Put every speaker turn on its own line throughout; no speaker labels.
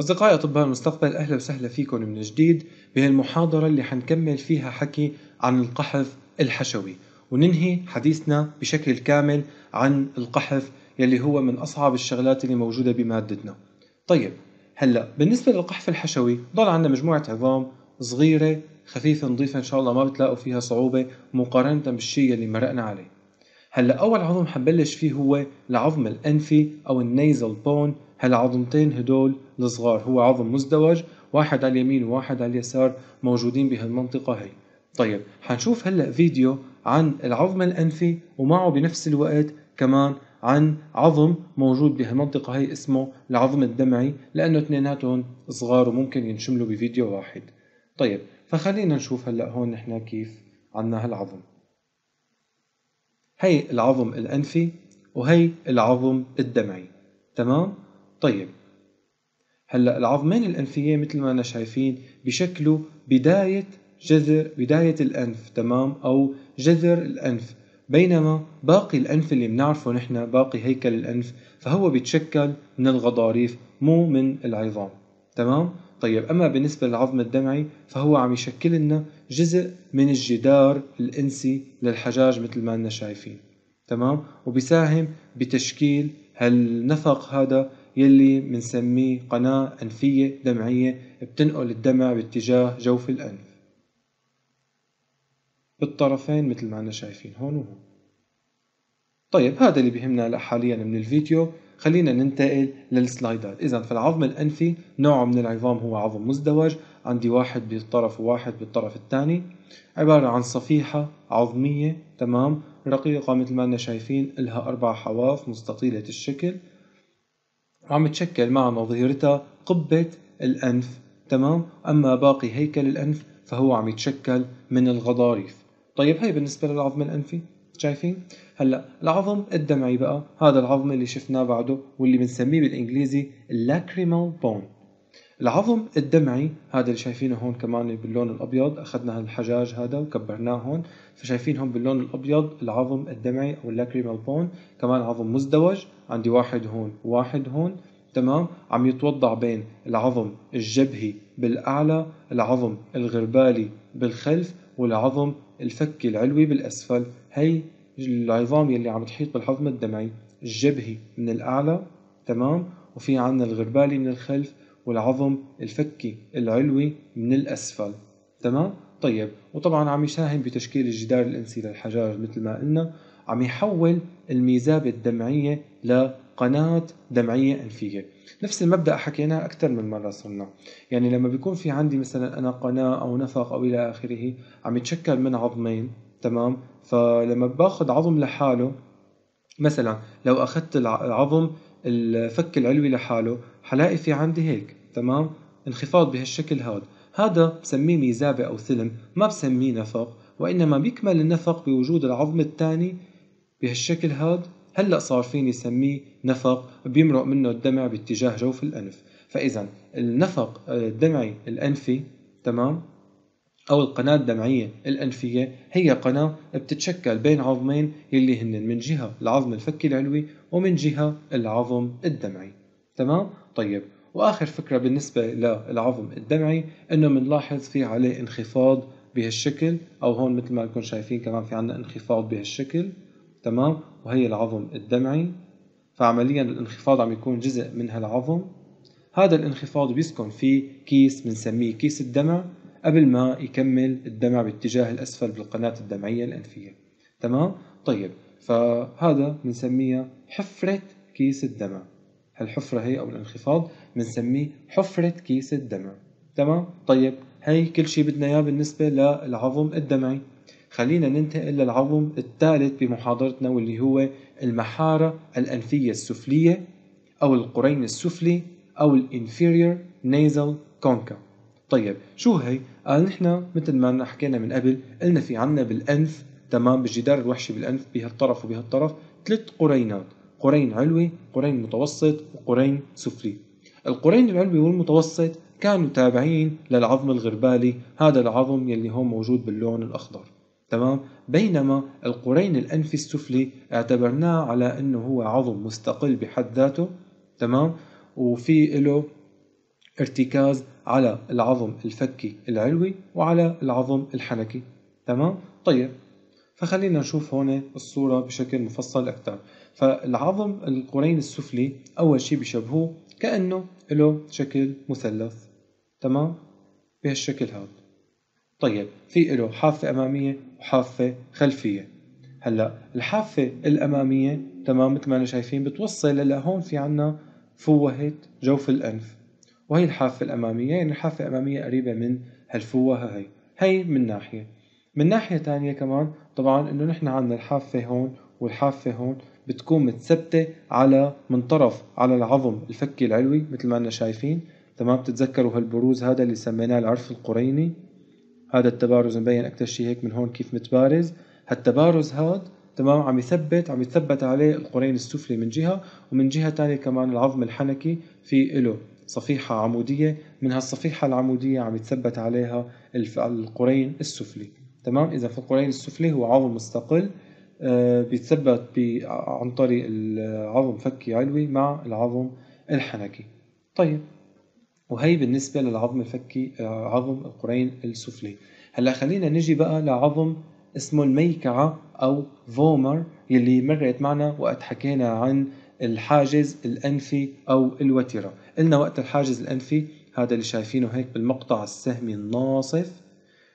أصدقائي أطباء المستقبل أهلا وسهلا فيكم من جديد بهالمحاضرة اللي حنكمل فيها حكي عن القحف الحشوي وننهي حديثنا بشكل كامل عن القحف يلي هو من أصعب الشغلات اللي موجودة بمادتنا طيب هلا بالنسبة للقحف الحشوي ضل عندنا مجموعة عظام صغيرة خفيفة نظيفة إن شاء الله ما بتلاقوا فيها صعوبة مقارنة بالشيء اللي مرقنا عليه هلا أول عظم حنبلش فيه هو العظم الأنفي أو النيزل بون هالعظمتين هدول الصغار هو عظم مزدوج واحد على اليمين وواحد على اليسار موجودين بهالمنطقة هي طيب حنشوف هلأ فيديو عن العظم الأنفي ومعه بنفس الوقت كمان عن عظم موجود بهالمنطقة هي اسمه العظم الدمعي لأنه اثنيناتهم صغار وممكن ينشملوا بفيديو واحد طيب فخلينا نشوف هلأ هون نحن كيف عنا هالعظم هي العظم الأنفي وهي العظم الدمعي تمام؟ طيب هلا العظمين الانفيه مثل ما انا شايفين بشكلوا بدايه جذر بدايه الانف تمام او جذر الانف بينما باقي الانف اللي بنعرفه نحن باقي هيكل الانف فهو بيتشكل من الغضاريف مو من العظام تمام طيب اما بالنسبه للعظم الدمعي فهو عم يشكل لنا جزء من الجدار الانسي للحجاج مثل ما انا شايفين تمام وبيساهم بتشكيل هالنفق هذا يلي منسميه قناة أنفية دمعية بتنقل الدمع باتجاه جوف الأنف بالطرفين مثل ما أنا شايفين هون وهون طيب هذا اللي بيهمنا هلا حاليا من الفيديو خلينا ننتقل للسلايدات اذا في العظم الانفي نوع من العظام هو عظم مزدوج عندي واحد بالطرف وواحد بالطرف الثاني عبارة عن صفيحة عظمية تمام رقيقة مثل ما انا شايفين لها اربع حواف مستطيلة الشكل وعم تشكل مع نظيرتها قبة الأنف تمام أما باقي هيكل الأنف فهو عم يتشكل من الغضاريف طيب هي بالنسبة للعظم الأنفي شايفين؟ هلا العظم الدمعي بقى هذا العظم اللي شفناه بعده واللي بنسميه بالانجليزي اللاكريمال بون العظم الدمعي هذا اللي شايفينه هون كمان باللون الابيض اخذنا هالحجاج هذا وكبرناه هون فشايفين هون باللون الابيض العظم الدمعي او اللاكريمال بون كمان عظم مزدوج عندي واحد هون واحد هون تمام عم يتوضع بين العظم الجبهي بالاعلى العظم الغربالي بالخلف والعظم الفكي العلوي بالاسفل هي العظام يلي عم تحيط بالعظم الدمعي الجبهي من الاعلى تمام وفي عندنا الغربالي من الخلف والعظم الفكي العلوي من الأسفل تمام؟ طيب وطبعا عم يساهم بتشكيل الجدار الانسي للحجار مثل ما قلنا عم يحول الميزاب الدمعية لقناة دمعية أنفية نفس المبدأ حكيناه أكثر من مرة صرنا يعني لما بيكون في عندي مثلا أنا قناة أو نفق أو إلى آخره عم يتشكل من عظمين تمام فلما باخذ عظم لحاله مثلا لو أخذت العظم الفك العلوي لحاله حلاقي في عندي هيك تمام انخفاض بهالشكل هذا هذا بسميه ميزابة أو ثلم ما بسميه نفق وإنما بيكمل النفق بوجود العظم الثاني بهالشكل هذا هلأ صار فيني سميه نفق بيمرق منه الدمع باتجاه جوف الأنف فإذا النفق الدمعي الأنفي تمام أو القناة الدمعية الأنفية هي قناة بتتشكل بين عظمين يلي هن من جهة العظم الفكي العلوي ومن جهة العظم الدمعي تمام؟ طيب وآخر فكرة بالنسبة للعظم الدمعي إنه بنلاحظ في عليه انخفاض بهالشكل أو هون مثل ما نكون شايفين كمان في عنا انخفاض بهالشكل تمام؟ وهي العظم الدمعي فعمليا الانخفاض عم يكون جزء من هالعظم هذا الانخفاض بيسكن فيه كيس بنسميه كيس الدمع قبل ما يكمل الدمع باتجاه الأسفل بالقناة الدمعية الأنفية تمام؟ طيب فهذا بنسميها حفرة كيس الدمع هالحفرة هي أو الانخفاض بنسميه حفرة كيس الدمع تمام؟ طيب هي كل شيء بدنا إياه بالنسبة للعظم الدمعي خلينا ننتقل للعظم الثالث بمحاضرتنا واللي هو المحارة الأنفية السفلية أو القرين السفلي أو الانفيرير nasal conca طيب شو هي؟ قال آه، نحن مثل ما حكينا من قبل قلنا في عنا بالأنف تمام بالجدار الوحشي بالأنف بهالطرف وبهالطرف ثلاث قرينات قرين علوي قرين متوسط وقرين سفلي القرين العلوي والمتوسط كانوا تابعين للعظم الغربالي هذا العظم يلي هو موجود باللون الأخضر تمام بينما القرين الأنفي السفلي اعتبرناه على أنه هو عظم مستقل بحد ذاته تمام وفي له ارتكاز على العظم الفكي العلوي وعلى العظم الحنكي تمام طيب فخلينا نشوف هون الصورة بشكل مفصل أكثر فالعظم القرين السفلي أول شيء بشبهوه كأنه له شكل مثلث تمام بهالشكل هذا طيب في له حافة أمامية وحافة خلفية هلا الحافة الأمامية تمام مثل ما أنا شايفين بتوصل لهون في عنا فوهة جوف الأنف وهي الحافة الأمامية يعني الحافة الأمامية قريبة من هالفوهة هي هي من ناحية من ناحية تانية كمان طبعا إنه نحن عندنا الحافة هون والحافة هون بتكون متثبتة على من طرف على العظم الفكي العلوي مثل ما أنا شايفين تمام بتتذكروا هالبروز هذا اللي سميناه العرف القريني هذا التبارز مبين أكثر شيء هيك من هون كيف متبارز هالتبارز هاد تمام عم يثبت عم يثبت عليه القرين السفلي من جهة ومن جهة تانية كمان العظم الحنكي في إله صفيحة عمودية من هالصفيحة العمودية عم يتثبت عليها القرين السفلي تمام إذا في القرين السفلي هو عظم مستقل آه، بيتثبت عن طريق العظم فكي علوي مع العظم الحنكي طيب وهي بالنسبة للعظم الفكي آه، عظم القرين السفلي هلا خلينا نجي بقى لعظم اسمه الميكعة أو فومر يلي مرت معنا وقت حكينا عن الحاجز الأنفي أو الوتيرة قلنا وقت الحاجز الأنفي هذا اللي شايفينه هيك بالمقطع السهمي الناصف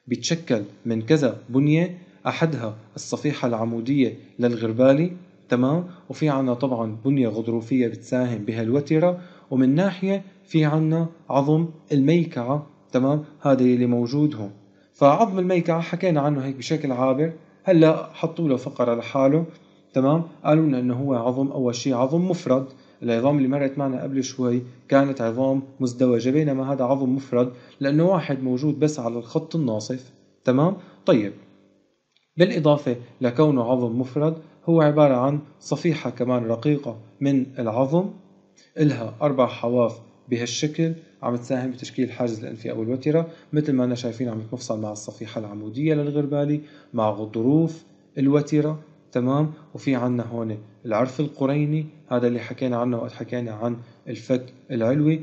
بيتشكل من كذا بنية أحدها الصفيحة العمودية للغربالي تمام وفي عنا طبعا بنية غضروفية بتساهم بهالوتيرة ومن ناحية في عنا عظم الميكعة تمام هذا اللي موجود هون فعظم الميكعة حكينا عنه هيك بشكل عابر هلا حطوا له فقرة لحاله تمام قالوا لنا انه هو عظم اول شيء عظم مفرد العظام اللي مرت معنا قبل شوي كانت عظام مزدوجه بينما هذا عظم مفرد لانه واحد موجود بس على الخط الناصف تمام طيب بالاضافه لكونه عظم مفرد هو عباره عن صفيحه كمان رقيقه من العظم الها اربع حواف بهالشكل عم تساهم بتشكيل الحاجز الانفي او الوتيره مثل ما انا شايفين عم تنفصل مع الصفيحه العموديه للغربالي مع غضروف الوتيره تمام وفي عنا هون العرف القريني هذا اللي حكينا عنه وقت حكينا عن الفك العلوي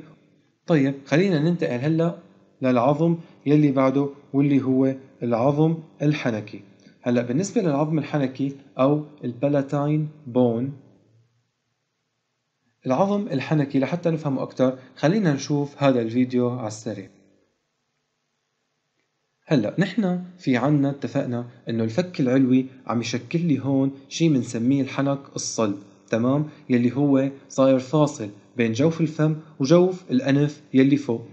طيب خلينا ننتقل هلا للعظم يلي بعده واللي هو العظم الحنكي هلا بالنسبة للعظم الحنكي أو البلاتاين بون العظم الحنكي لحتى نفهمه أكثر خلينا نشوف هذا الفيديو على السريع هلا نحن في عنا اتفقنا انه الفك العلوي عم يشكل لي هون شيء بنسميه الحنك الصلب تمام يلي هو صاير فاصل بين جوف الفم وجوف الانف يلي فوق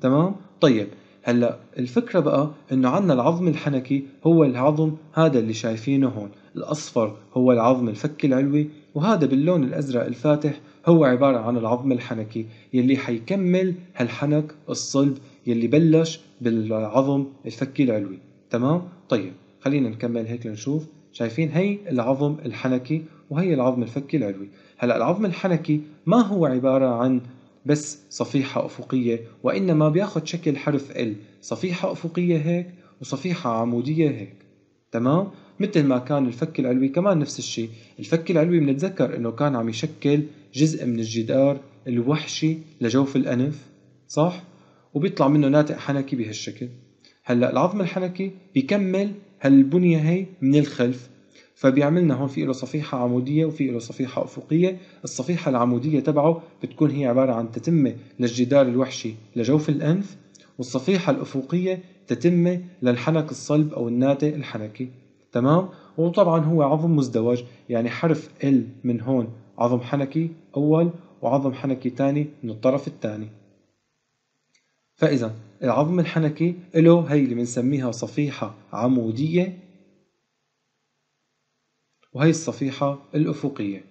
تمام طيب هلا الفكره بقى انه عنا العظم الحنكي هو العظم هذا اللي شايفينه هون الاصفر هو العظم الفك العلوي وهذا باللون الازرق الفاتح هو عباره عن العظم الحنكي يلي حيكمل هالحنك الصلب يلي بلش بالعظم الفكي العلوي تمام طيب خلينا نكمل هيك لنشوف شايفين هي العظم الحنكي وهي العظم الفكي العلوي هلا العظم الحنكي ما هو عبارة عن بس صفيحة أفقية وإنما بياخذ شكل حرف ال صفيحة أفقية هيك وصفيحة عمودية هيك تمام مثل ما كان الفك العلوي كمان نفس الشيء الفك العلوي بنتذكر انه كان عم يشكل جزء من الجدار الوحشي لجوف الانف صح وبيطلع منه ناتق حنكي بهالشكل هلا العظم الحنكي بيكمل هالبنيه هي من الخلف فبيعملنا هون في له صفيحة عمودية وفي له صفيحة أفقية الصفيحة العمودية تبعه بتكون هي عبارة عن تتمة للجدار الوحشي لجوف الأنف والصفيحة الأفقية تتمة للحنك الصلب أو الناتئ الحنكي تمام وطبعا هو عظم مزدوج يعني حرف ال من هون عظم حنكي أول وعظم حنكي ثاني من الطرف الثاني فإذا العظم الحنكي له هي اللي بنسميها صفيحة عمودية وهي الصفيحة الأفقية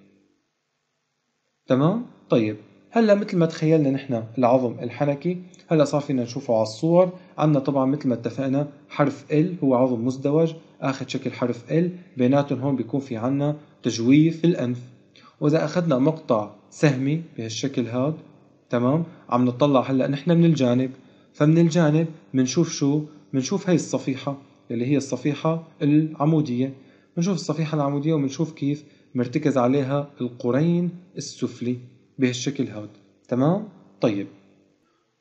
تمام؟ طيب هلا مثل ما تخيلنا نحن العظم الحنكي هلا صار فينا نشوفه على الصور عندنا طبعا مثل ما اتفقنا حرف L هو عظم مزدوج اخذ شكل حرف L بيناتهم هون بيكون في عنا تجويف الانف واذا اخذنا مقطع سهمي بهالشكل هذا تمام عم نطلع هلا نحن من الجانب فمن الجانب بنشوف شو بنشوف هي الصفيحه اللي هي الصفيحه العموديه بنشوف الصفيحه العموديه وبنشوف كيف مرتكز عليها القرين السفلي بهالشكل هاد تمام طيب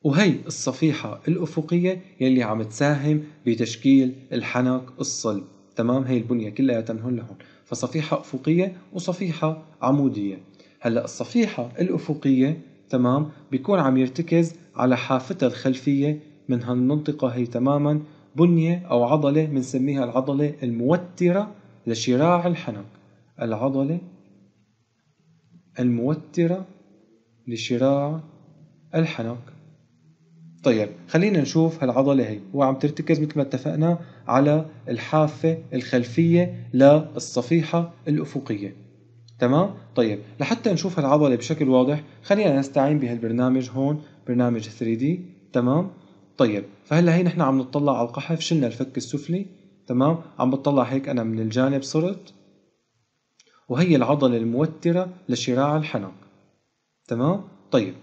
وهي الصفيحة الأفقية يلي عم تساهم بتشكيل الحنك الصلب تمام هي البنية كلها تنهون لهون فصفيحة أفقية وصفيحة عمودية هلأ الصفيحة الأفقية تمام بيكون عم يرتكز على حافتها الخلفية من هالمنطقة هي تماما بنية أو عضلة بنسميها العضلة الموترة لشراع الحنك العضلة الموترة لشراع الحنك طيب خلينا نشوف هالعضلة هي وعم ترتكز مثل ما اتفقنا على الحافة الخلفية للصفيحة الأفقية تمام طيب لحتى نشوف العضله بشكل واضح خلينا نستعين بهالبرنامج هون برنامج 3 d تمام طيب فهلا هي نحن عم نطلع على القحف شلنا الفك السفلي تمام عم بطلع هيك انا من الجانب صرت وهي العضله الموتره لشراع الحنق تمام طيب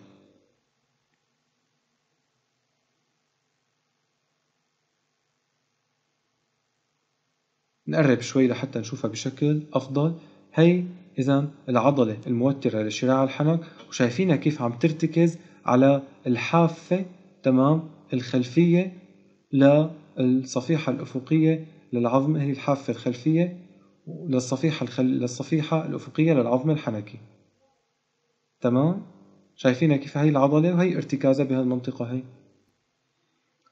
نقرب شوي لحتى نشوفها بشكل افضل هي إذا العضلة الموترة لشراع الحنك وشايفينها كيف عم ترتكز على الحافة تمام الخلفية للصفيحة الأفقية للعظم هي الحافة الخلفية للصفيحة الخل... للصفيحة الأفقية للعظم الحنكي تمام شايفينها كيف هي العضلة وهي ارتكازها بهالمنطقة هي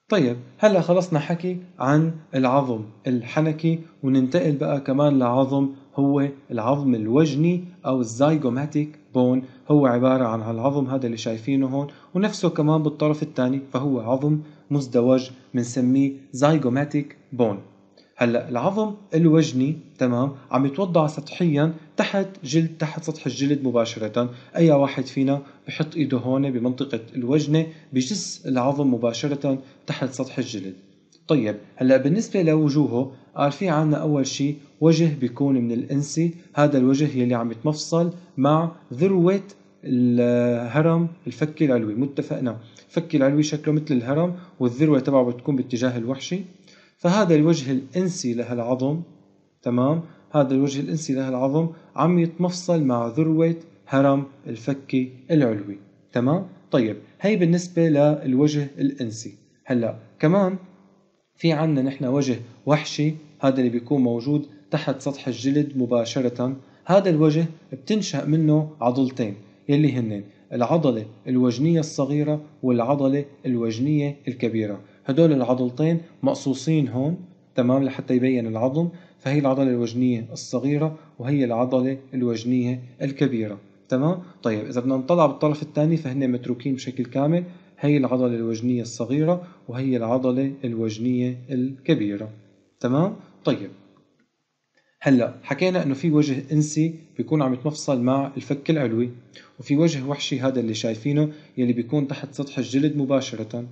طيب هلا خلصنا حكي عن العظم الحنكي وننتقل بقى كمان لعظم هو العظم الوجني أو الزايجوماتيك بون هو عبارة عن هالعظم هذا اللي شايفينه هون ونفسه كمان بالطرف الثاني فهو عظم مزدوج بنسميه زايجوماتيك بون هلا العظم الوجني تمام عم يتوضع سطحيا تحت جلد تحت سطح الجلد مباشرة أي واحد فينا بحط إيده هون بمنطقة الوجنة بجس العظم مباشرة تحت سطح الجلد طيب هلا بالنسبة لوجوهه قال في عنا أول شيء وجه بيكون من الإنسي هذا الوجه يلي عم يتمفصل مع ذروة الهرم الفك العلوي متفقنا الفك العلوي شكله مثل الهرم والذروة تبعه بتكون باتجاه الوحشي فهذا الوجه الإنسي لهالعظم تمام هذا الوجه الإنسي لهالعظم عم يتمفصل مع ذروة هرم الفك العلوي تمام طيب هي بالنسبة للوجه الإنسي هلا كمان في عنا نحن وجه وحشي هذا اللي بيكون موجود تحت سطح الجلد مباشرة هذا الوجه بتنشأ منه عضلتين يلي هن العضلة الوجنية الصغيرة والعضلة الوجنية الكبيرة هدول العضلتين مقصوصين هون تمام لحتى يبين العظم فهي العضلة الوجنية الصغيرة وهي العضلة الوجنية الكبيرة تمام طيب إذا بدنا نطلع بالطرف الثاني فهن متروكين بشكل كامل هي العضلة الوجنية الصغيرة وهي العضلة الوجنية الكبيرة تمام؟ طيب هلا حكينا انه في وجه انسي بيكون عم يتمفصل مع الفك العلوي وفي وجه وحشي هذا اللي شايفينه يلي بيكون تحت سطح الجلد مباشرة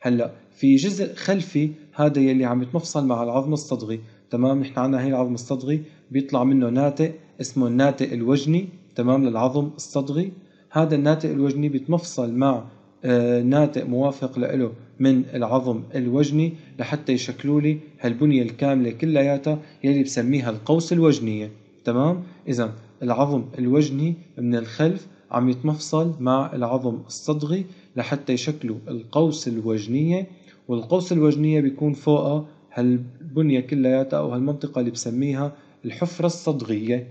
هلا في جزء خلفي هذا يلي عم يتمفصل مع العظم الصدغي تمام نحن عندنا هي العظم الصدغي بيطلع منه ناتئ اسمه الناتئ الوجني تمام للعظم الصدغي هذا الناتئ الوجني بيتمفصل مع آه، ناتئ موافق له من العظم الوجني لحتى يشكلوا لي هالبنية الكاملة كلياتها يلي بسميها القوس الوجنية تمام إذا العظم الوجني من الخلف عم يتمفصل مع العظم الصدغي لحتى يشكلوا القوس الوجنية والقوس الوجنية بيكون فوقها هالبنية كلياتها أو هالمنطقة اللي بسميها الحفرة الصدغية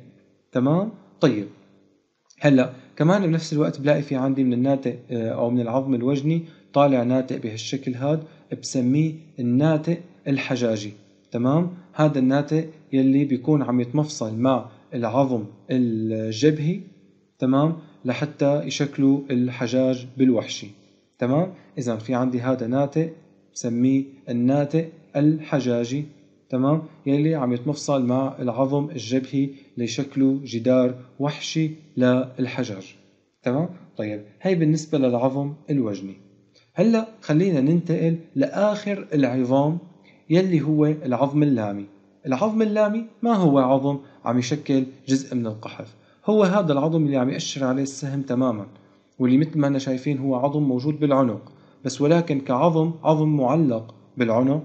تمام طيب هلأ كمان بنفس الوقت بلاقي في عندي من الناتئ آه، او من العظم الوجني طالع ناتئ بهالشكل هاد بسميه الناتئ الحجاجي تمام هذا الناتئ يلي بيكون عم يتمفصل مع العظم الجبهي تمام لحتى يشكلوا الحجاج بالوحشي تمام اذا في عندي هذا ناتئ بسميه الناتئ الحجاجي تمام يلي عم يتمفصل مع العظم الجبهي ليشكلوا جدار وحشي للحجر تمام طيب هي بالنسبة للعظم الوجني هلا خلينا ننتقل لآخر العظام يلي هو العظم اللامي العظم اللامي ما هو عظم عم يشكل جزء من القحف هو هذا العظم اللي عم يأشر عليه السهم تماما واللي مثل ما احنا شايفين هو عظم موجود بالعنق بس ولكن كعظم عظم معلق بالعنق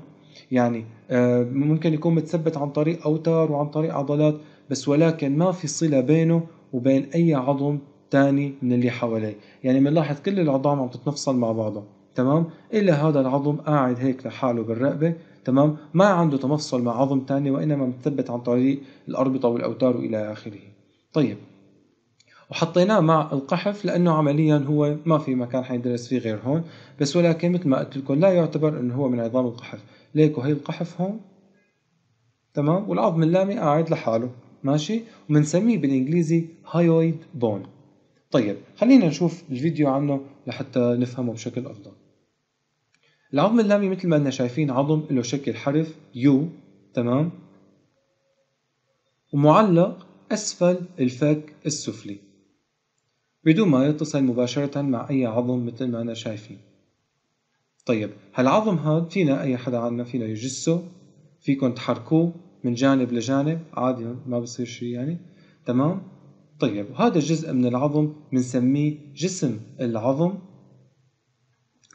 يعني آه، ممكن يكون متثبت عن طريق أوتار وعن طريق عضلات بس ولكن ما في صلة بينه وبين أي عظم تاني من اللي حواليه يعني بنلاحظ كل العظام عم تتنفصل مع بعضها تمام إلا هذا العظم قاعد هيك لحاله بالرقبة تمام ما عنده تمفصل مع عظم تاني وإنما متثبت عن طريق الأربطة والأوتار وإلى آخره طيب وحطيناه مع القحف لانه عمليا هو ما في مكان حيدرس فيه غير هون بس ولكن مثل ما قلت لكم لا يعتبر انه هو من عظام القحف ليكو هي القحف هون تمام والعظم اللامي قاعد لحاله ماشي وبنسميه بالانجليزي هايويد بون طيب خلينا نشوف الفيديو عنه لحتى نفهمه بشكل افضل العظم اللامي مثل ما احنا شايفين عظم له شكل حرف يو تمام ومعلق اسفل الفك السفلي بدون ما يتصل مباشرة مع اي عظم مثل ما انا شايفين طيب هالعظم هاد فينا اي حدا عنا فينا يجسه فيكم تحركوه من جانب لجانب عادي ما بصير شيء يعني تمام طيب وهذا الجزء من العظم بنسميه جسم العظم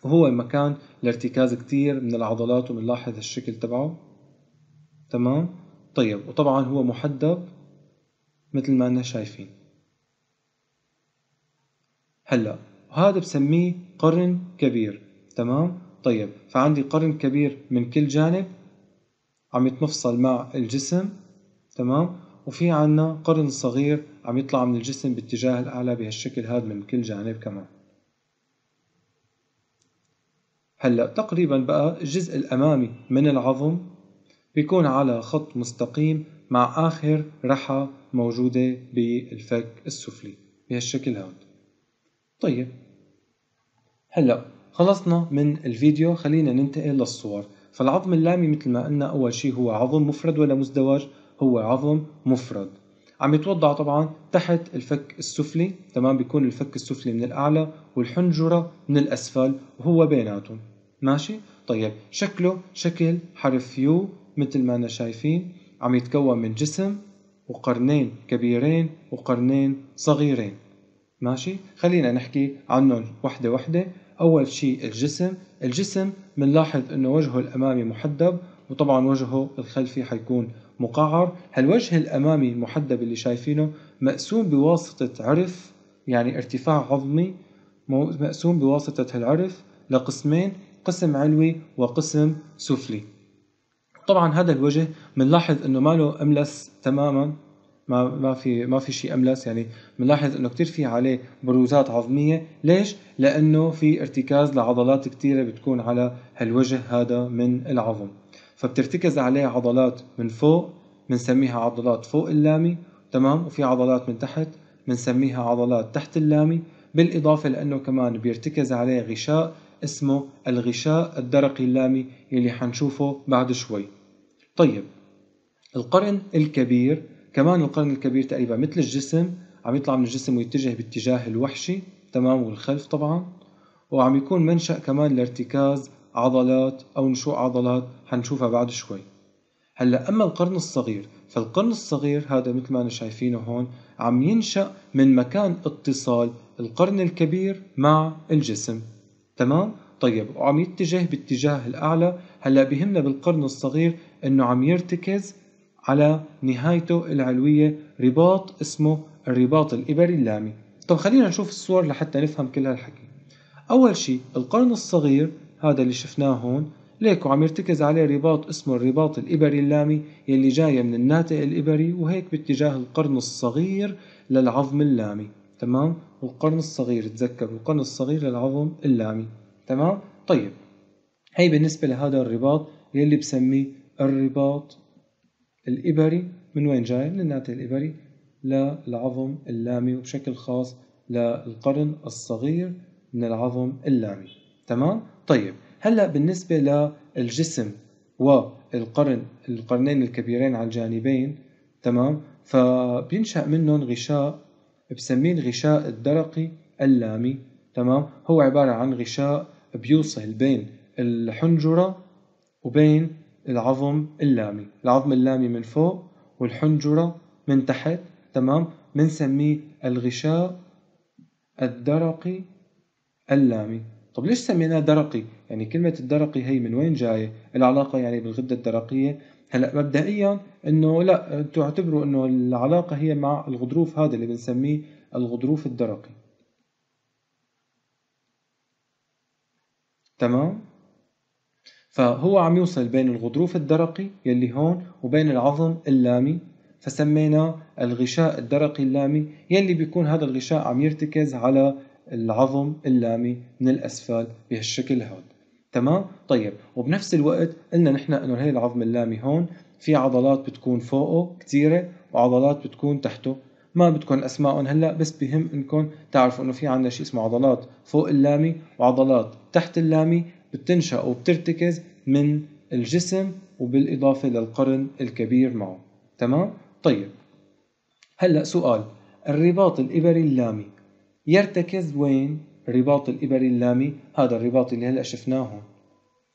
وهو مكان لارتكاز كتير من العضلات وبنلاحظ الشكل تبعه تمام طيب وطبعا هو محدب مثل ما انا شايفين هلا هذا بسميه قرن كبير تمام طيب فعندي قرن كبير من كل جانب عم يتمفصل مع الجسم تمام وفي عنا قرن صغير عم يطلع من الجسم باتجاه الأعلى بهالشكل هذا من كل جانب كمان هلا تقريبا بقى الجزء الأمامي من العظم بيكون على خط مستقيم مع آخر رحى موجودة بالفك السفلي بهالشكل هذا طيب هلا خلصنا من الفيديو خلينا ننتقل للصور فالعظم اللامي مثل ما قلنا أول شيء هو عظم مفرد ولا مزدوج هو عظم مفرد عم يتوضع طبعا تحت الفك السفلي تمام بيكون الفك السفلي من الأعلى والحنجرة من الأسفل وهو بيناتهم ماشي طيب شكله شكل حرف يو مثل ما أنا شايفين عم يتكون من جسم وقرنين كبيرين وقرنين صغيرين ماشي خلينا نحكي عنهم وحدة وحدة أول شيء الجسم الجسم بنلاحظ أنه وجهه الأمامي محدب وطبعا وجهه الخلفي حيكون مقعر هالوجه الأمامي المحدب اللي شايفينه مقسوم بواسطة عرف يعني ارتفاع عظمي مقسوم بواسطة هالعرف لقسمين قسم علوي وقسم سفلي طبعا هذا الوجه بنلاحظ انه ماله املس تماما ما ما في ما في شيء املس يعني بنلاحظ انه كثير في عليه بروزات عظميه ليش لانه في ارتكاز لعضلات كثيره بتكون على هالوجه هذا من العظم فبترتكز عليه عضلات من فوق بنسميها عضلات فوق اللامي تمام وفي عضلات من تحت بنسميها عضلات تحت اللامي بالاضافه لانه كمان بيرتكز عليه غشاء اسمه الغشاء الدرقي اللامي اللي حنشوفه بعد شوي طيب القرن الكبير كمان القرن الكبير تقريبا مثل الجسم عم يطلع من الجسم ويتجه باتجاه الوحشي تمام والخلف طبعا وعم يكون منشأ كمان لارتكاز عضلات أو نشوء عضلات حنشوفها بعد شوي هلا أما القرن الصغير فالقرن الصغير هذا مثل ما أنا شايفينه هون عم ينشأ من مكان اتصال القرن الكبير مع الجسم تمام طيب وعم يتجه باتجاه الأعلى هلا بهمنا بالقرن الصغير إنه عم يرتكز على نهايته العلوية رباط اسمه الرباط الإبري اللامي طب خلينا نشوف الصور لحتى نفهم كل هالحكي أول شيء القرن الصغير هذا اللي شفناه هون ليك عم يرتكز عليه رباط اسمه الرباط الإبري اللامي يلي جاية من الناتئ الإبري وهيك باتجاه القرن الصغير للعظم اللامي تمام والقرن الصغير تذكروا القرن الصغير للعظم اللامي تمام طيب هي بالنسبة لهذا الرباط يلي بسميه الرباط الإبري من وين جاي؟ من الناتج الإبري للعظم اللامي وبشكل خاص للقرن الصغير من العظم اللامي تمام؟ طيب هلأ بالنسبة للجسم والقرن القرنين الكبيرين على الجانبين تمام؟ فبينشأ منهم غشاء بسميه الغشاء الدرقي اللامي تمام؟ هو عبارة عن غشاء بيوصل بين الحنجرة وبين العظم اللامي العظم اللامي من فوق والحنجرة من تحت تمام بنسميه الغشاء الدرقي اللامي طب ليش سميناه درقي يعني كلمة الدرقي هي من وين جاية العلاقة يعني بالغدة الدرقية هلا مبدئيا انه لا انتم اعتبروا انه العلاقة هي مع الغضروف هذا اللي بنسميه الغضروف الدرقي تمام فهو عم يوصل بين الغضروف الدرقي يلي هون وبين العظم اللامي فسميناه الغشاء الدرقي اللامي يلي بيكون هذا الغشاء عم يرتكز على العظم اللامي من الأسفل بهالشكل هذا تمام طيب وبنفس الوقت قلنا نحن انه هي العظم اللامي هون في عضلات بتكون فوقه كثيره وعضلات بتكون تحته ما بدكم اسمائهم هلا بس بهم انكم تعرفوا انه في عندنا شيء اسمه عضلات فوق اللامي وعضلات تحت اللامي بتنشأ وبترتكز من الجسم وبالإضافة للقرن الكبير معه تمام؟ طيب هلأ سؤال الرباط الإبري اللامي يرتكز وين؟ الرباط الإبري اللامي هذا الرباط اللي هلأ شفناه هون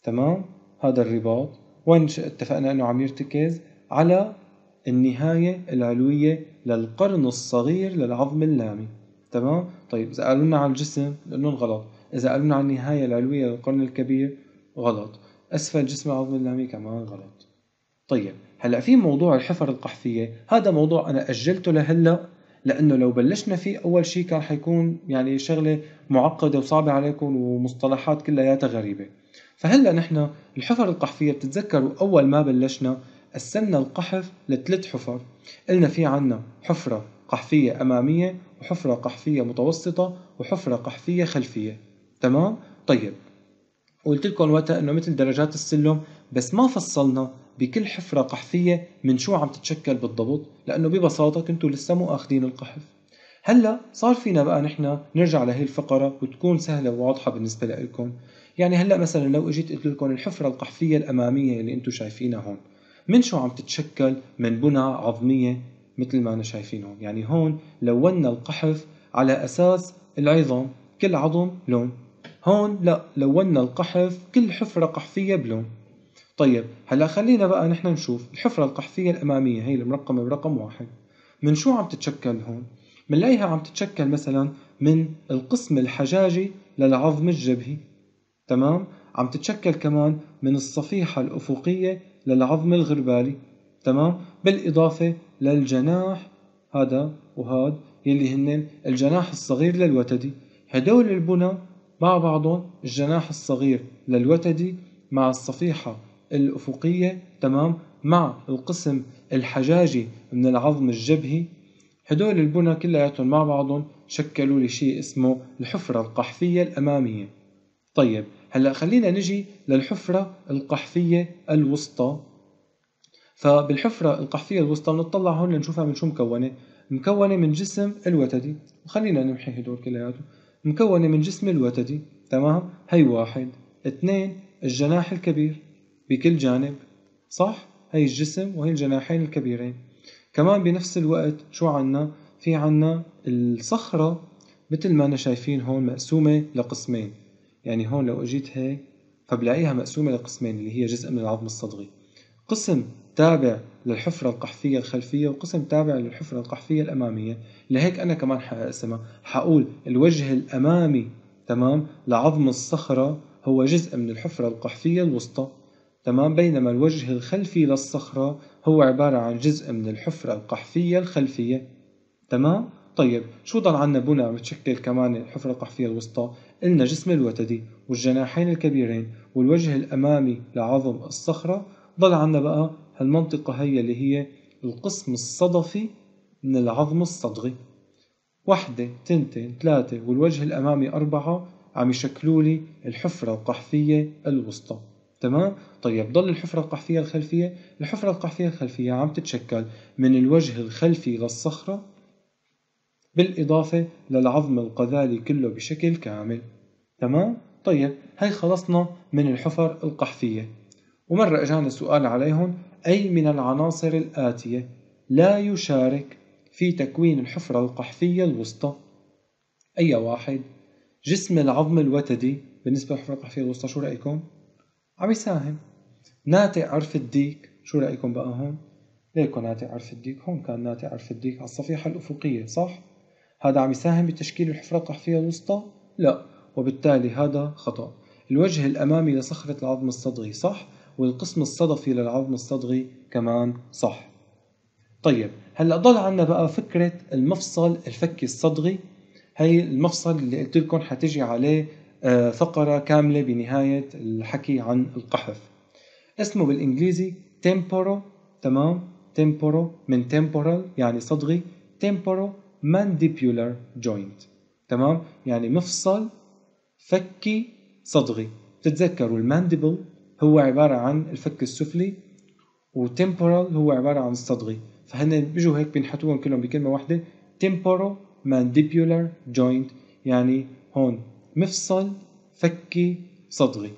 تمام؟ هذا الرباط وين اتفقنا أنه عم يرتكز؟ على النهاية العلوية للقرن الصغير للعظم اللامي تمام؟ طيب إذا قالوا لنا على الجسم لأنه غلط إذا قالوا عن النهاية العلوية للقرن الكبير غلط أسفل جسم العظم اللامي كمان غلط طيب هلا في موضوع الحفر القحفية هذا موضوع أنا أجلته لهلا لأنه لو بلشنا فيه أول شيء كان حيكون يعني شغلة معقدة وصعبة عليكم ومصطلحات كلياتها غريبة فهلا نحن الحفر القحفية بتتذكروا أول ما بلشنا قسمنا القحف لثلاث حفر قلنا في عنا حفرة قحفية أمامية وحفرة قحفية متوسطة وحفرة قحفية خلفية تمام طيب قلت لكم وقتها انه مثل درجات السلم بس ما فصلنا بكل حفرة قحفية من شو عم تتشكل بالضبط لأنه ببساطة كنتوا لسه مو أخذين القحف هلا صار فينا بقى نحن نرجع لهي الفقرة وتكون سهلة وواضحة بالنسبة لكم يعني هلا مثلا لو اجيت قلت لكم الحفرة القحفية الأمامية اللي انتم شايفينها هون من شو عم تتشكل من بنى عظمية مثل ما أنا شايفين هون يعني هون لونا القحف على أساس العظام كل عظم لون هون لا لونا القحف كل حفرة قحفية بلون طيب هلا خلينا بقى نحن نشوف الحفرة القحفية الأمامية هي المرقمة برقم واحد من شو عم تتشكل هون؟ بنلاقيها عم تتشكل مثلا من القسم الحجاجي للعظم الجبهي تمام؟ عم تتشكل كمان من الصفيحة الأفقية للعظم الغربالي تمام؟ بالإضافة للجناح هذا وهاد يلي هن الجناح الصغير للوتدي هدول البنى مع بعضهم الجناح الصغير للوتدي مع الصفيحة الأفقية تمام مع القسم الحجاجي من العظم الجبهي هدول البنى كلياتهم مع بعضهم شكلوا لي شيء اسمه الحفرة القحفية الأمامية طيب هلا خلينا نجي للحفرة القحفية الوسطى فبالحفرة القحفية الوسطى بنطلع هون لنشوفها من شو مكونة مكونة من جسم الوتدي وخلينا نمحي هدول كلياتهم مكونة من جسم الوتدي تمام هي واحد اثنين الجناح الكبير بكل جانب صح هي الجسم وهي الجناحين الكبيرين كمان بنفس الوقت شو عنا في عنا الصخرة مثل ما أنا شايفين هون مقسومة لقسمين يعني هون لو أجيت هيك فبلاقيها مقسومة لقسمين اللي هي جزء من العظم الصدغي قسم تابع للحفرة القحفية الخلفية وقسم تابع للحفرة القحفية الأمامية لهيك أنا كمان حقسمها حقول الوجه الأمامي تمام لعظم الصخرة هو جزء من الحفرة القحفية الوسطى تمام بينما الوجه الخلفي للصخرة هو عبارة عن جزء من الحفرة القحفية الخلفية تمام طيب شو ضل عنا بنا متشكل كمان الحفرة القحفية الوسطى إلنا جسم الوتدي والجناحين الكبيرين والوجه الأمامي لعظم الصخرة ضل عنا بقى هالمنطقة هي اللي هي القسم الصدفي من العظم الصدغي واحدة تنتين ثلاثة والوجه الأمامي أربعة عم يشكلوا لي الحفرة القحفية الوسطى تمام؟ طيب ضل الحفرة القحفية الخلفية الحفرة القحفية الخلفية عم تتشكل من الوجه الخلفي للصخرة بالإضافة للعظم القذالي كله بشكل كامل تمام؟ طيب هاي خلصنا من الحفر القحفية ومرة اجانا سؤال عليهم أي من العناصر الآتية لا يشارك في تكوين الحفرة القحفية الوسطى أي واحد جسم العظم الوتدي بالنسبة للحفرة القحفية الوسطى شو رأيكم؟ عم يساهم ناتئ عرف الديك شو رأيكم بقى هون؟ ليكو ناتئ عرف الديك هون كان ناتئ عرف الديك على الصفيحة الأفقية صح؟ هذا عم يساهم بتشكيل الحفرة القحفية الوسطى؟ لا وبالتالي هذا خطأ الوجه الأمامي لصخرة العظم الصدغي صح؟ والقسم الصدفي للعظم الصدغي كمان صح طيب هلا ضل عندنا بقى فكره المفصل الفكي الصدغي هي المفصل اللي قلت لكم حتجي عليه آه، فقره كامله بنهايه الحكي عن القحف اسمه بالانجليزي تيمبورو تمام تيمبورو من تيمبورال يعني صدغي تيمبورو مانديبيولار جوينت تمام يعني مفصل فكي صدغي بتتذكروا المانديبل هو عبارة عن الفك السفلي وتمبورال هو عبارة عن الصدغي فهن بيجوا هيك بينحتوهم كلهم بكلمة واحدة تمبورو مانديبيولار جوينت يعني هون مفصل فكي صدغي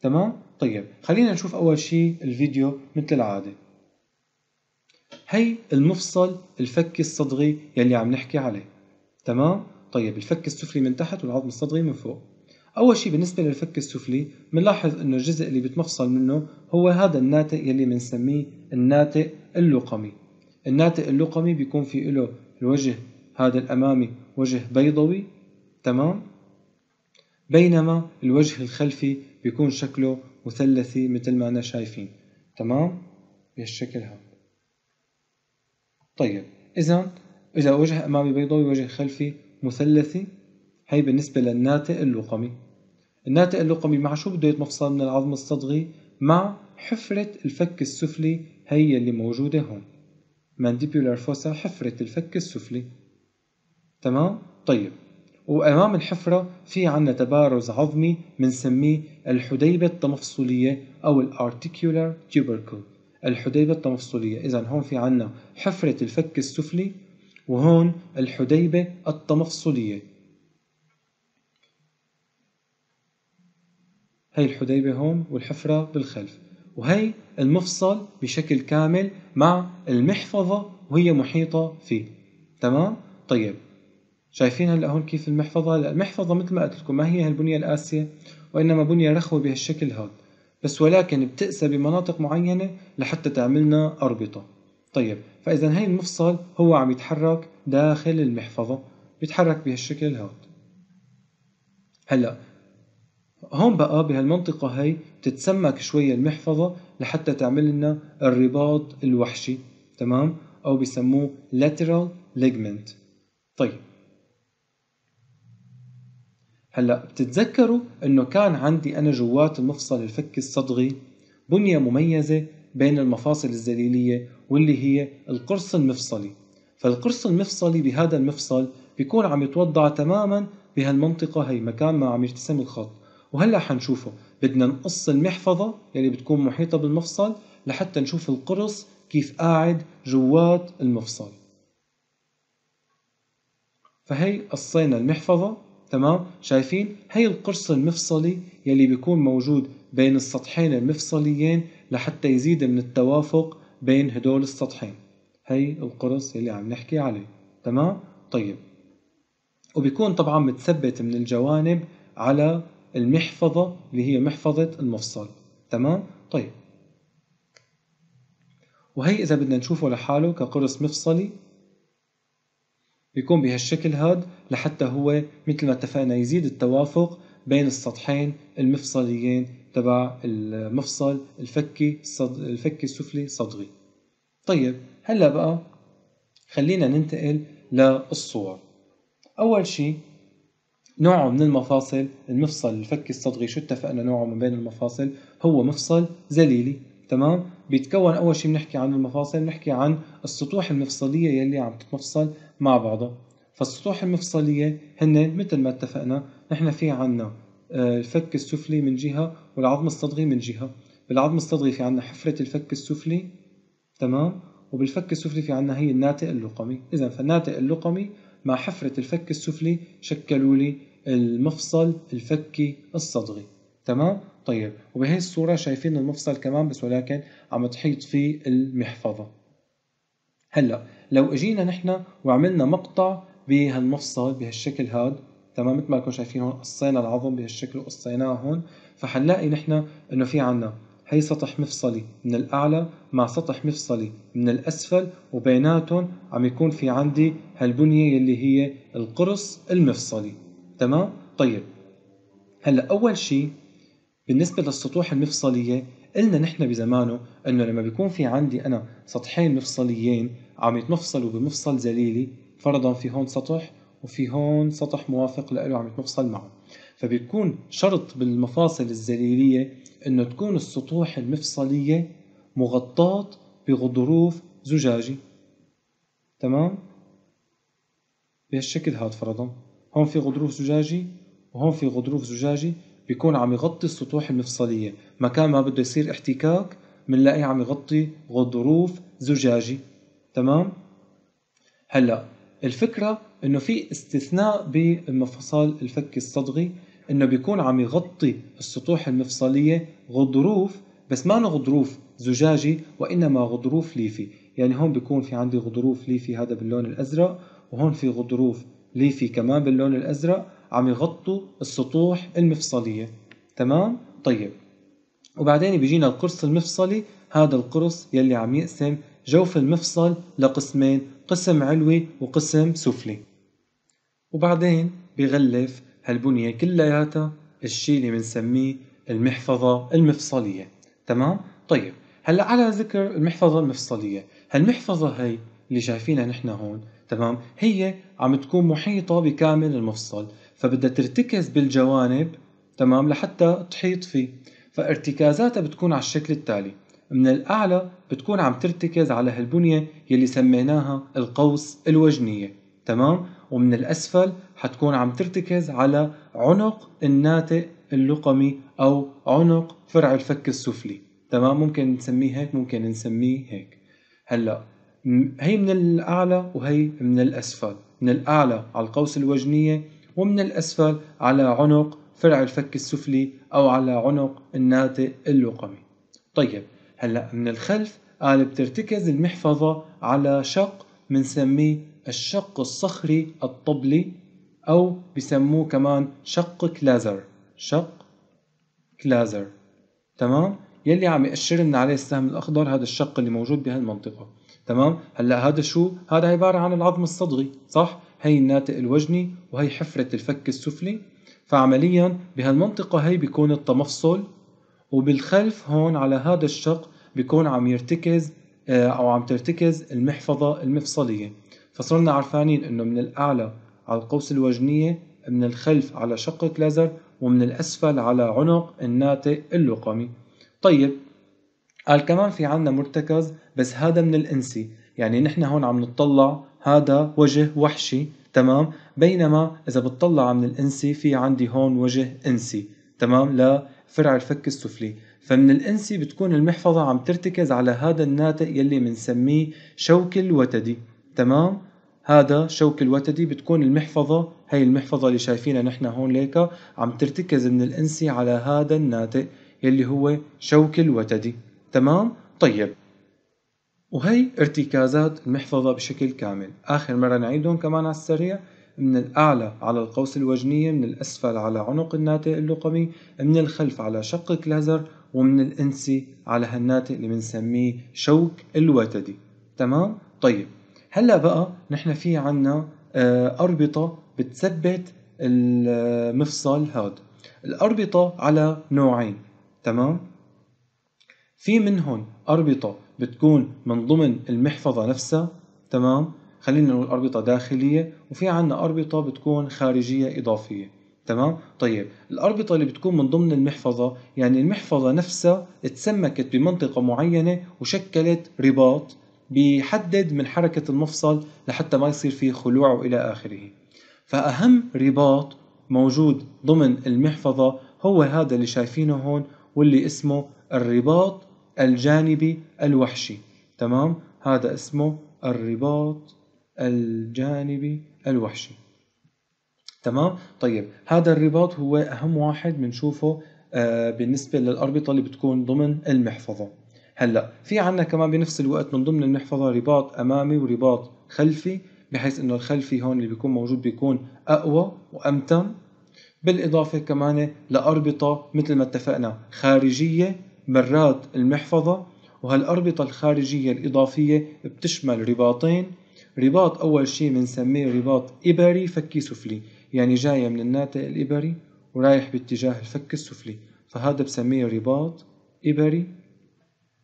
تمام؟ طيب خلينا نشوف أول شيء الفيديو مثل العادة هي المفصل الفكي الصدغي يلي عم نحكي عليه تمام؟ طيب الفك السفلي من تحت والعظم الصدغي من فوق اول شيء بالنسبه للفك السفلي بنلاحظ انه الجزء اللي بتمفصل منه هو هذا الناتئ يلي بنسميه الناتئ اللقمي الناتئ اللقمي بيكون في له الوجه هذا الامامي وجه بيضوي تمام بينما الوجه الخلفي بيكون شكله مثلثي مثل ما أنا شايفين تمام بهالشكل هذا طيب إذا إذا وجه أمامي بيضوي وجه خلفي مثلثي هي بالنسبة للناتئ اللقمي الناتئ اللقمي مع شو بده يتمفصل من العظم الصدغي مع حفرة الفك السفلي هي اللي موجودة هون mandibular fossa حفرة الفك السفلي تمام؟ طيب وأمام الحفرة في عنا تبارز عظمي بنسميه الحديبة التمفصلية أو الارتيكولار tubercle الحديبة التمفصلية إذا هون في عنا حفرة الفك السفلي وهون الحديبة التمفصلية هي الحديبة هون والحفرة بالخلف وهي المفصل بشكل كامل مع المحفظة وهي محيطة فيه تمام؟ طيب شايفين هلا هون كيف المحفظة؟ هلا المحفظة مثل ما قلت لكم ما هي هالبنية القاسية وإنما بنية رخوة بهالشكل هذا بس ولكن بتقسى بمناطق معينة لحتى تعملنا أربطة طيب فإذا هي المفصل هو عم يتحرك داخل المحفظة بيتحرك بهالشكل هذا هلا هون بقى بهالمنطقة هي بتتسمك شوي المحفظة لحتى تعمل لنا الرباط الوحشي تمام أو بسموه lateral ligament طيب هلا بتتذكروا انه كان عندي انا جوات المفصل الفكي الصدغي بنيه مميزه بين المفاصل الزليليه واللي هي القرص المفصلي فالقرص المفصلي بهذا المفصل بيكون عم يتوضع تماما بهالمنطقه هي مكان ما عم يرتسم الخط وهلا حنشوفه بدنا نقص المحفظه يلي بتكون محيطه بالمفصل لحتى نشوف القرص كيف قاعد جوات المفصل فهي قصينا المحفظه تمام شايفين هي القرص المفصلي يلي بيكون موجود بين السطحين المفصليين لحتى يزيد من التوافق بين هدول السطحين هي القرص يلي عم نحكي عليه تمام طيب وبيكون طبعا متثبت من الجوانب على المحفظة اللي هي محفظة المفصل تمام؟ طيب وهي إذا بدنا نشوفه لحاله كقرص مفصلي بيكون بهالشكل هاد لحتى هو مثل ما اتفقنا يزيد التوافق بين السطحين المفصليين تبع المفصل الفكي الصد... الفكي السفلي صدغي طيب هلا بقى خلينا ننتقل للصور اول شيء نوعه من المفاصل المفصل الفك الصدغي شو اتفقنا نوعه من بين المفاصل هو مفصل زليلي تمام بيتكون اول شيء بنحكي عن المفاصل بنحكي عن السطوح المفصليه يلي عم تتمفصل مع بعضها فالسطوح المفصليه هن مثل ما اتفقنا نحن في عنا آه، الفك السفلي من جهه والعظم الصدغي من جهه بالعظم الصدغي في عنا حفره الفك السفلي تمام وبالفك السفلي في عنا هي الناتئ اللقمي اذا فالناتئ اللقمي مع حفره الفك السفلي شكلوا لي المفصل الفكي الصدغي تمام طيب وبهي الصورة شايفين المفصل كمان بس ولكن عم تحيط فيه المحفظة هلا لو اجينا نحن وعملنا مقطع بهالمفصل بهالشكل هاد تمام مثل ما لكم شايفين هون قصينا العظم بهالشكل وقصيناه هون فحنلاقي نحن انه في عنا هي سطح مفصلي من الاعلى مع سطح مفصلي من الاسفل وبيناتهم عم يكون في عندي هالبنيه اللي هي القرص المفصلي تمام طيب هلا اول شيء بالنسبه للسطوح المفصليه قلنا نحن بزمانه انه لما بيكون في عندي انا سطحين مفصليين عم يتمفصلوا بمفصل زليلي فرضا في هون سطح وفي هون سطح موافق له عم يتمفصل معه فبيكون شرط بالمفاصل الزليليه انه تكون السطوح المفصليه مغطاه بغضروف زجاجي تمام بهالشكل هاد فرضا هون في غضروف زجاجي وهون في غضروف زجاجي بيكون عم يغطي السطوح المفصلية مكان ما بده يصير احتكاك بنلاقيه عم يغطي غضروف زجاجي تمام هلا الفكرة انه في استثناء بالمفصل الفك الصدغي انه بيكون عم يغطي السطوح المفصلية غضروف بس ما غضروف زجاجي وانما غضروف ليفي يعني هون بيكون في عندي غضروف ليفي هذا باللون الازرق وهون في غضروف ليفي كمان باللون الازرق عم يغطوا السطوح المفصليه تمام طيب وبعدين بيجينا القرص المفصلي هذا القرص يلي عم يقسم جوف المفصل لقسمين قسم علوي وقسم سفلي وبعدين بيغلف هالبنية كلياتها الشيء اللي بنسميه المحفظة المفصلية تمام؟ طيب هلا على ذكر المحفظة المفصلية هالمحفظة هي اللي شايفينها نحن هون تمام هي عم تكون محيطه بكامل المفصل فبدها ترتكز بالجوانب تمام لحتى تحيط فيه فارتكازاتها بتكون على الشكل التالي من الأعلى بتكون عم ترتكز على هالبنية يلي سميناها القوس الوجنية تمام ومن الأسفل حتكون عم ترتكز على عنق الناتئ اللقمي أو عنق فرع الفك السفلي تمام ممكن نسميه هيك ممكن نسميه هيك هلا هي من الأعلى وهي من الأسفل من الأعلى على القوس الوجنية ومن الأسفل على عنق فرع الفك السفلي أو على عنق الناتئ اللقمي طيب هلأ من الخلف قال بترتكز المحفظة على شق بنسميه الشق الصخري الطبلي أو بسموه كمان شق كلازر شق كلازر تمام يلي عم يأشر لنا عليه السهم الأخضر هذا الشق اللي موجود بهالمنطقة تمام هلا هذا شو هذا عباره عن العظم الصدغي صح هي الناتق الوجني وهي حفره الفك السفلي فعمليا بهالمنطقه هي بيكون التمفصل وبالخلف هون على هذا الشق بيكون عم يرتكز آه، او عم ترتكز المحفظه المفصليه فصرنا عرفانين انه من الاعلى على القوس الوجنيه من الخلف على شق كلازر ومن الاسفل على عنق الناتق اللقمي طيب قال كمان في عنا مرتكز بس هذا من الانسي يعني نحن هون عم نطلع هذا وجه وحشي تمام بينما اذا بتطلع من الانسي في عندي هون وجه انسي تمام لفرع الفك السفلي فمن الانسي بتكون المحفظه عم ترتكز على هذا الناتق يلي منسميه شوك الوتدي تمام هذا شوك الوتدي بتكون المحفظه هي المحفظه اللي شايفينها نحن هون ليكا عم ترتكز من الانسي على هذا الناتق يلي هو شوك الوتدي تمام طيب وهي ارتكازات المحفظة بشكل كامل آخر مرة نعيدهم كمان على السريع من الأعلى على القوس الوجنية من الأسفل على عنق الناتئ اللقمي من الخلف على شق كلازر ومن الأنسي على هالناتئ اللي بنسميه شوك الوتدي تمام؟ طيب هلا بقى نحن في عنا آه، أربطة بتثبت المفصل هاد الأربطة على نوعين تمام؟ في منهم أربطة بتكون من ضمن المحفظة نفسها تمام خلينا نقول أربطة داخلية وفي عنا أربطة بتكون خارجية إضافية تمام طيب الأربطة اللي بتكون من ضمن المحفظة يعني المحفظة نفسها اتسمكت بمنطقة معينة وشكلت رباط بيحدد من حركة المفصل لحتى ما يصير فيه خلوع وإلى آخره فأهم رباط موجود ضمن المحفظة هو هذا اللي شايفينه هون واللي اسمه الرباط الجانبي الوحشي تمام هذا اسمه الرباط الجانبي الوحشي تمام طيب هذا الرباط هو اهم واحد بنشوفه آه، بالنسبه للاربطه اللي بتكون ضمن المحفظه هلا في عندنا كمان بنفس الوقت من ضمن المحفظه رباط امامي ورباط خلفي بحيث انه الخلفي هون اللي بيكون موجود بيكون اقوى وامتن بالاضافه كمان لاربطه مثل ما اتفقنا خارجيه مرات المحفظة وهالأربطة الخارجية الإضافية بتشمل رباطين رباط أول شيء بنسميه رباط إبري فكي سفلي يعني جاية من الناتق الإبري ورايح باتجاه الفك السفلي فهذا بسميه رباط إبري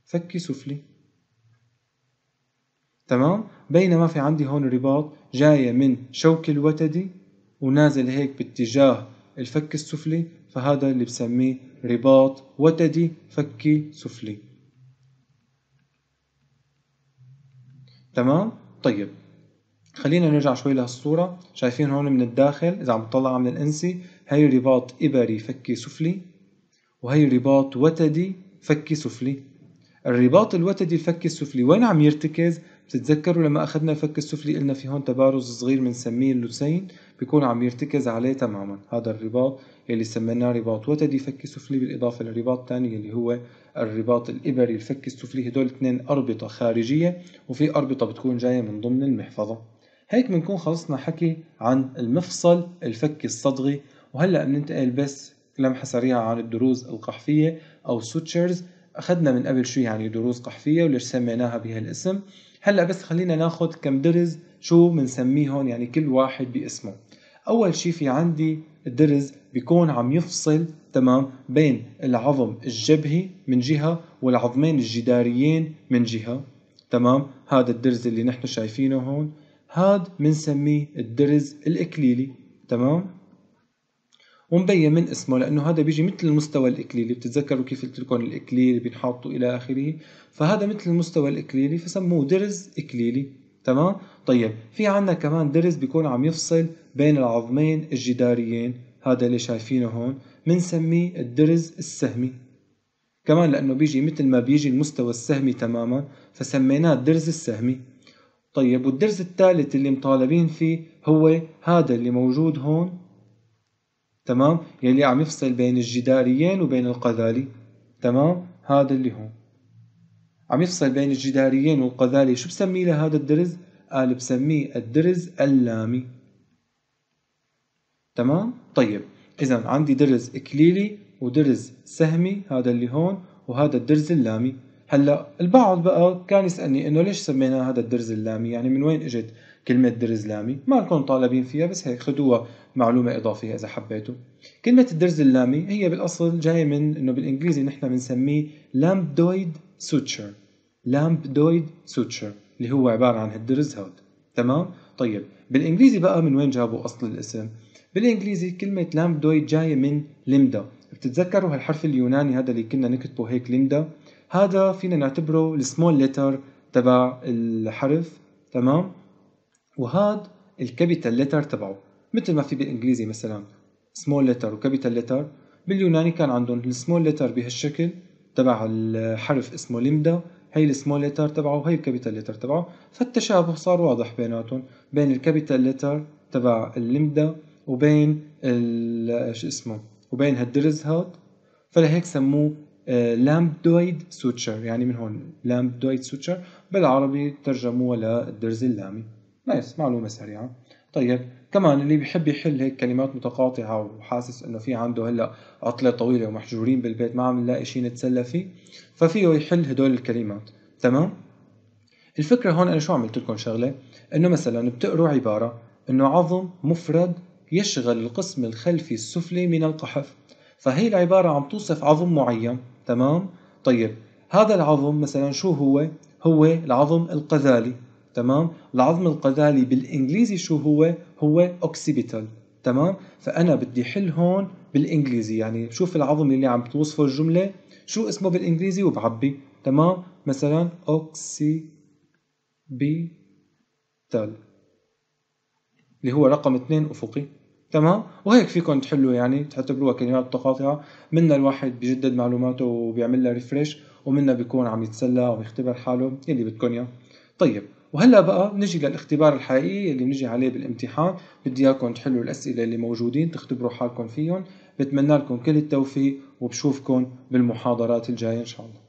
فكي سفلي تمام بينما في عندي هون رباط جاية من شوك الوتدي ونازل هيك باتجاه الفك السفلي فهذا اللي بسميه رباط وتدي فكي سفلي تمام طيب خلينا نرجع شوي لهالصورة شايفين هون من الداخل إذا عم تطلع من الأنسي هي رباط إبري فكي سفلي وهي رباط وتدي فكي سفلي الرباط الوتدي الفكي السفلي وين عم يرتكز بتتذكروا لما أخذنا الفك السفلي قلنا في هون تبارز صغير بنسميه اللوسين بيكون عم يرتكز عليه تماما هذا الرباط يلي سميناه رباط وتدي فك سفلي بالاضافه لرباط ثاني اللي هو الرباط الابري الفك السفلي هدول اثنين اربطه خارجيه وفي اربطه بتكون جايه من ضمن المحفظه هيك بنكون خلصنا حكي عن المفصل الفكي الصدغي وهلا بننتقل بس لمحه سريعه عن الدروز القحفيه او سوتشرز اخذنا من قبل شو يعني دروز قحفيه وليش سميناها بهالاسم هلا بس خلينا ناخذ كم درز شو بنسميهم يعني كل واحد باسمه اول شيء في عندي الدرز بيكون عم يفصل تمام بين العظم الجبهي من جهة والعظمين الجداريين من جهة تمام هذا الدرز اللي نحن شايفينه هون هاد بنسميه الدرز الإكليلي تمام ومبين من اسمه لانه هذا بيجي مثل المستوى الاكليلي بتتذكروا كيف قلت لكم الاكليلي بينحطوا الى اخره فهذا مثل المستوى الاكليلي فسموه درز اكليلي تمام طيب في عندنا كمان درز بيكون عم يفصل بين العظمين الجداريين هذا اللي شايفينه هون بنسميه الدرز السهمي كمان لأنه بيجي مثل ما بيجي المستوى السهمي تماما فسميناه الدرز السهمي طيب والدرز الثالث اللي مطالبين فيه هو هذا اللي موجود هون تمام يلي عم يفصل بين الجداريين وبين القذالي تمام هذا اللي هون عم يفصل بين الجداريين والقذالي شو بسميه لهذا الدرز قال آه، بسميه الدرز اللامي تمام طيب اذا عندي درز اكليلي ودرز سهمي هذا اللي هون وهذا الدرز اللامي هلا البعض بقى كان يسالني انه ليش سمينا هذا الدرز اللامي يعني من وين اجت كلمة درز لامي ما لكم طالبين فيها بس هيك خدوها معلومة إضافية إذا حبيتوا كلمة الدرز اللامي هي بالأصل جاية من إنه بالإنجليزي نحن بنسميه لامبدويد سوتشر لامبدويد سوتشر اللي هو عبارة عن هالدرز هاد تمام طيب بالإنجليزي بقى من وين جابوا أصل الاسم بالانجليزي كلمه لامبدوي جايه من لمدا بتتذكروا هالحرف اليوناني هذا اللي كنا نكتبه هيك لمدا هذا فينا نعتبره السمول ليتر تبع الحرف تمام وهذا الكابيتال ليتر تبعه مثل ما في بالانجليزي مثلا سمول ليتر وكابيتال ليتر باليوناني كان عندهم السمول ليتر بهالشكل تبع الحرف اسمه لمدا هي السمول ليتر تبعه وهي الكابيتال ليتر تبعه فالتشابه صار واضح بيناتهم بين الكابيتال ليتر تبع اللمدا وبين شو اسمه وبين هالدرز هاد فلهيك سموه آه، لامبدويد سوتشر يعني من هون لامبدويد سوتشر بالعربي ترجموها للدرز اللامي نايس معلومه سريعه طيب كمان اللي بيحب يحل هيك كلمات متقاطعه وحاسس انه في عنده هلا عطله طويله ومحجورين بالبيت ما عم نلاقي شيء نتسلى فيه ففيه يحل هدول الكلمات تمام الفكره هون انا شو عملت لكم شغله انه مثلا بتقروا عباره انه عظم مفرد يشغل القسم الخلفي السفلي من القحف فهي العبارة عم توصف عظم معين تمام طيب هذا العظم مثلا شو هو هو العظم القذالي تمام العظم القذالي بالانجليزي شو هو هو اوكسيبيتال تمام فانا بدي حل هون بالانجليزي يعني شوف العظم اللي عم توصفه الجمله شو اسمه بالانجليزي وبعبي تمام مثلا اوكسي بي تال اللي هو رقم اثنين افقي تمام وهيك فيكم تحلوا يعني تعتبروها كلمات متقاطعه منا الواحد بجدد معلوماته وبيعمل لها ريفريش ومنا بيكون عم يتسلى وبيختبر حاله اللي بدكم اياه طيب وهلا بقى نجي للاختبار الحقيقي اللي بنجي عليه بالامتحان بدي اياكم تحلوا الاسئله اللي موجودين تختبروا حالكم فيهم بتمنى لكم كل التوفيق وبشوفكم بالمحاضرات الجايه ان شاء الله